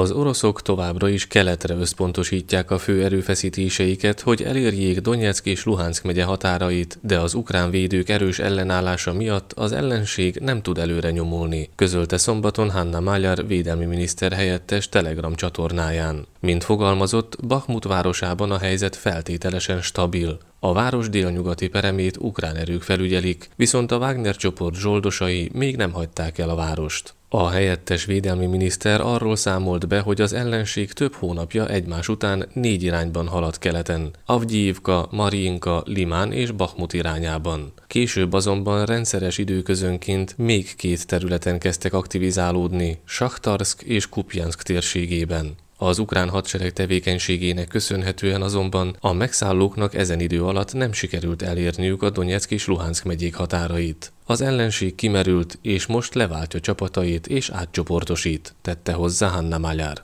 Az oroszok továbbra is keletre összpontosítják a fő erőfeszítéseiket, hogy elérjék Donetsk és Luhansk megye határait, de az ukrán védők erős ellenállása miatt az ellenség nem tud előre nyomulni, közölte szombaton Hanna Magyar védelmi miniszter helyettes Telegram csatornáján. Mint fogalmazott, Bakhmut városában a helyzet feltételesen stabil. A város délnyugati peremét ukrán erők felügyelik, viszont a Wagner csoport zsoldosai még nem hagyták el a várost. A helyettes védelmi miniszter arról számolt be, hogy az ellenség több hónapja egymás után négy irányban haladt keleten, Avgyívka, Mariinka, Limán és Bakhmut irányában. Később azonban rendszeres időközönként még két területen kezdtek aktivizálódni, Saktarsk és Kupjansk térségében. Az ukrán hadsereg tevékenységének köszönhetően azonban a megszállóknak ezen idő alatt nem sikerült elérniük a Donetsk és Luhansk megyék határait. Az ellenség kimerült, és most leváltja csapatait és átcsoportosít, tette hozzá Hanna Magyar.